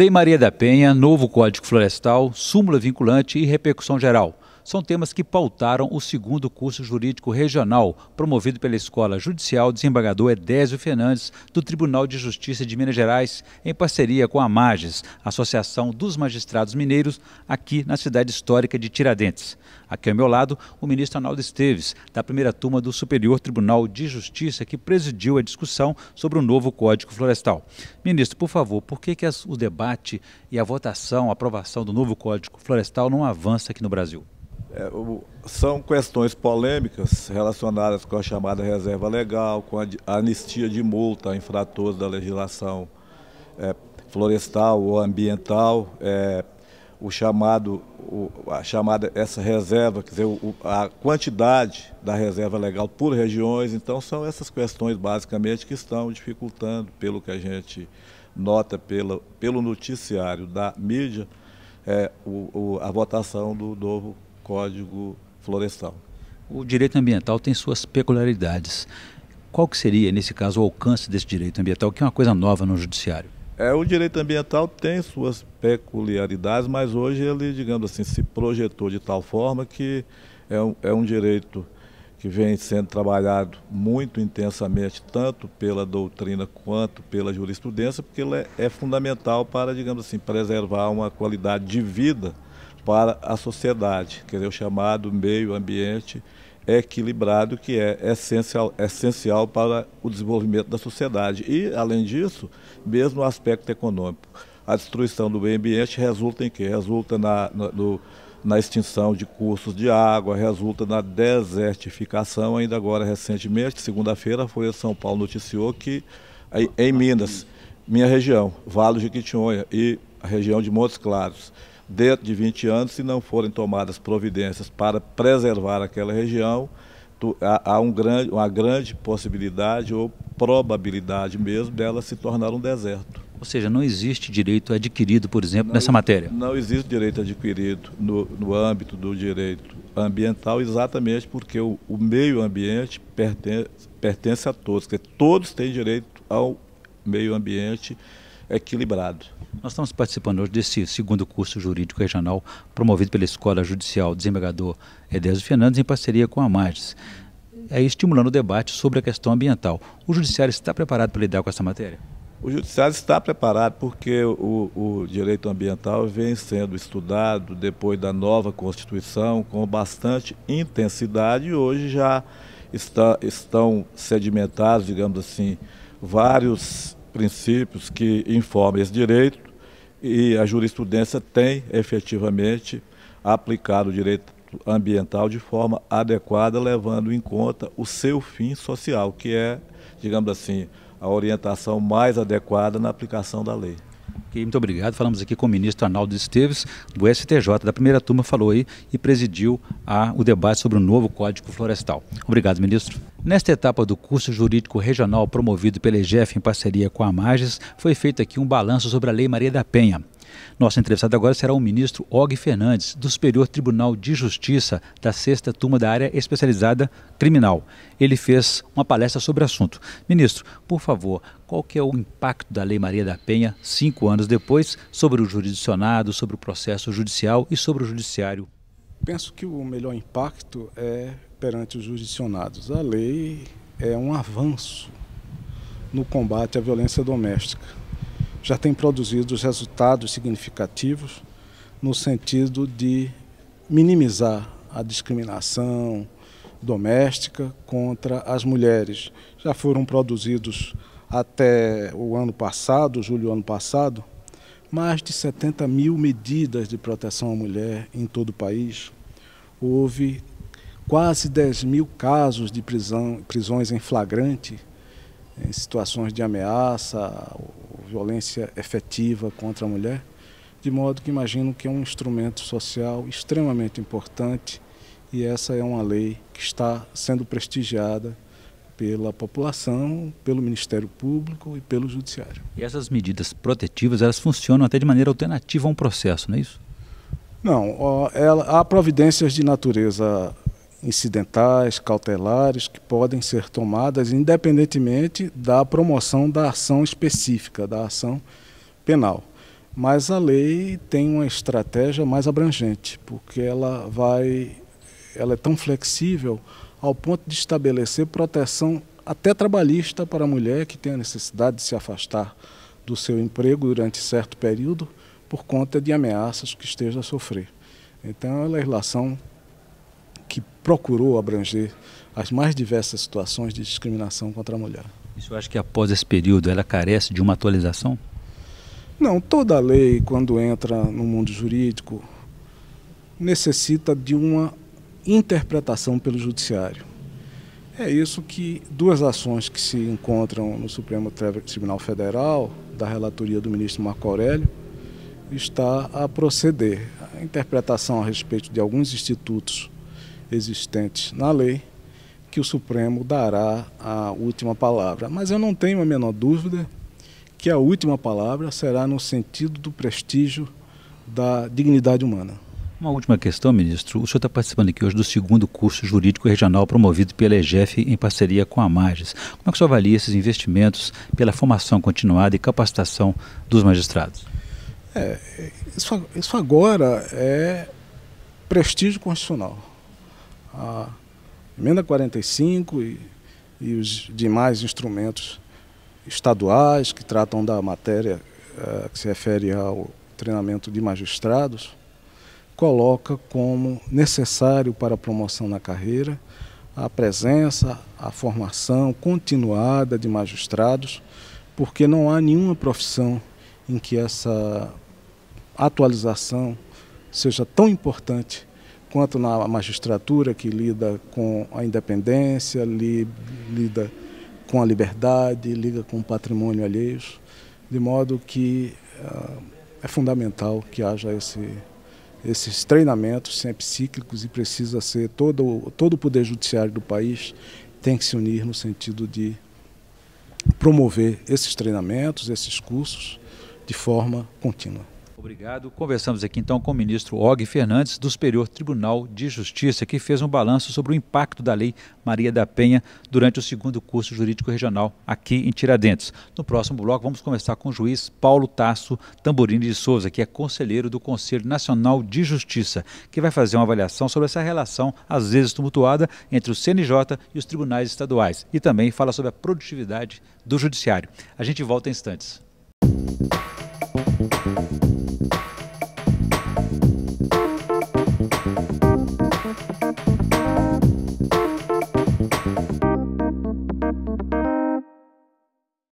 Lei Maria da Penha, novo Código Florestal, súmula vinculante e repercussão geral são temas que pautaram o segundo curso jurídico regional, promovido pela Escola Judicial Desembargador Edésio Fernandes, do Tribunal de Justiça de Minas Gerais, em parceria com a MAGES, Associação dos Magistrados Mineiros, aqui na cidade histórica de Tiradentes. Aqui ao meu lado, o ministro Arnaldo Esteves, da primeira turma do Superior Tribunal de Justiça, que presidiu a discussão sobre o novo Código Florestal. Ministro, por favor, por que, que as, o debate e a votação, a aprovação do novo Código Florestal não avança aqui no Brasil? É, o, são questões polêmicas relacionadas com a chamada reserva legal, com a, a anistia de multa a infratores da legislação é, florestal ou ambiental, é, o chamado, o, a chamada essa reserva, quer dizer, o, a quantidade da reserva legal por regiões. Então, são essas questões basicamente que estão dificultando, pelo que a gente nota pela, pelo noticiário da mídia, é, o, a votação do novo Código Florestal. O direito ambiental tem suas peculiaridades. Qual que seria, nesse caso, o alcance desse direito ambiental, que é uma coisa nova no judiciário? É, o direito ambiental tem suas peculiaridades, mas hoje ele, digamos assim, se projetou de tal forma que é um, é um direito que vem sendo trabalhado muito intensamente, tanto pela doutrina quanto pela jurisprudência, porque ele é, é fundamental para, digamos assim, preservar uma qualidade de vida para a sociedade, quer dizer, o chamado meio ambiente equilibrado, que é essencial, essencial para o desenvolvimento da sociedade. E, além disso, mesmo o aspecto econômico. A destruição do meio ambiente resulta em quê? Resulta na, na, no, na extinção de cursos de água, resulta na desertificação. Ainda agora, recentemente, segunda-feira, a de São Paulo noticiou que em Minas, minha região, Vale do Jequitinhonha e a região de Montes Claros, dentro de 20 anos, se não forem tomadas providências para preservar aquela região, há um grande, uma grande possibilidade ou probabilidade mesmo dela se tornar um deserto. Ou seja, não existe direito adquirido, por exemplo, não, nessa matéria? Não existe direito adquirido no, no âmbito do direito ambiental, exatamente porque o, o meio ambiente pertence, pertence a todos, que todos têm direito ao meio ambiente equilibrado. Nós estamos participando hoje desse segundo curso jurídico regional promovido pela Escola Judicial Desembargador Edésio Fernandes em parceria com a Magis, é, estimulando o debate sobre a questão ambiental. O Judiciário está preparado para lidar com essa matéria? O Judiciário está preparado porque o, o direito ambiental vem sendo estudado depois da nova Constituição com bastante intensidade e hoje já está, estão sedimentados, digamos assim, vários princípios que informam esse direito e a jurisprudência tem efetivamente aplicado o direito ambiental de forma adequada, levando em conta o seu fim social, que é, digamos assim, a orientação mais adequada na aplicação da lei. Okay, muito obrigado. Falamos aqui com o ministro Arnaldo Esteves, do STJ, da primeira turma, falou aí e presidiu a, o debate sobre o novo Código Florestal. Obrigado, ministro. Nesta etapa do curso jurídico regional promovido pela EGF em parceria com a Magis, foi feito aqui um balanço sobre a Lei Maria da Penha. Nosso entrevistado agora será o ministro Og Fernandes, do Superior Tribunal de Justiça da sexta turma da área especializada criminal. Ele fez uma palestra sobre o assunto. Ministro, por favor, qual que é o impacto da Lei Maria da Penha, cinco anos depois, sobre o jurisdicionado, sobre o processo judicial e sobre o judiciário? Penso que o melhor impacto é perante os jurisdicionados. A lei é um avanço no combate à violência doméstica já tem produzido resultados significativos no sentido de minimizar a discriminação doméstica contra as mulheres. Já foram produzidos até o ano passado, julho ano passado, mais de 70 mil medidas de proteção à mulher em todo o país. Houve quase 10 mil casos de prisão, prisões em flagrante, em situações de ameaça violência efetiva contra a mulher, de modo que imagino que é um instrumento social extremamente importante e essa é uma lei que está sendo prestigiada pela população, pelo Ministério Público e pelo Judiciário. E essas medidas protetivas, elas funcionam até de maneira alternativa a um processo, não é isso? Não, ela, há providências de natureza incidentais, cautelares, que podem ser tomadas independentemente da promoção da ação específica, da ação penal. Mas a lei tem uma estratégia mais abrangente, porque ela vai ela é tão flexível ao ponto de estabelecer proteção até trabalhista para a mulher que tem a necessidade de se afastar do seu emprego durante certo período por conta de ameaças que esteja a sofrer. Então, é uma legislação que procurou abranger as mais diversas situações de discriminação contra a mulher. Isso acha que após esse período ela carece de uma atualização? Não, toda lei, quando entra no mundo jurídico, necessita de uma interpretação pelo judiciário. É isso que duas ações que se encontram no Supremo Tribunal Federal, da relatoria do ministro Marco Aurélio, está a proceder. A interpretação a respeito de alguns institutos existentes na lei que o Supremo dará a última palavra. Mas eu não tenho a menor dúvida que a última palavra será no sentido do prestígio da dignidade humana. Uma última questão, ministro. O senhor está participando aqui hoje do segundo curso jurídico regional promovido pela EJEF em parceria com a Magis. Como é que o senhor avalia esses investimentos pela formação continuada e capacitação dos magistrados? É, isso, isso agora é prestígio constitucional a emenda 45 e, e os demais instrumentos estaduais que tratam da matéria eh, que se refere ao treinamento de magistrados, coloca como necessário para a promoção na carreira a presença, a formação continuada de magistrados, porque não há nenhuma profissão em que essa atualização seja tão importante quanto na magistratura, que lida com a independência, li, lida com a liberdade, liga com o patrimônio alheio, de modo que uh, é fundamental que haja esse, esses treinamentos sempre cíclicos e precisa ser todo, todo o poder judiciário do país tem que se unir no sentido de promover esses treinamentos, esses cursos de forma contínua. Obrigado. Conversamos aqui então com o ministro Og Fernandes, do Superior Tribunal de Justiça, que fez um balanço sobre o impacto da Lei Maria da Penha durante o segundo curso jurídico regional aqui em Tiradentes. No próximo bloco, vamos conversar com o juiz Paulo Tasso Tamborini de Souza, que é conselheiro do Conselho Nacional de Justiça, que vai fazer uma avaliação sobre essa relação, às vezes tumultuada, entre o CNJ e os tribunais estaduais. E também fala sobre a produtividade do Judiciário. A gente volta em instantes. Música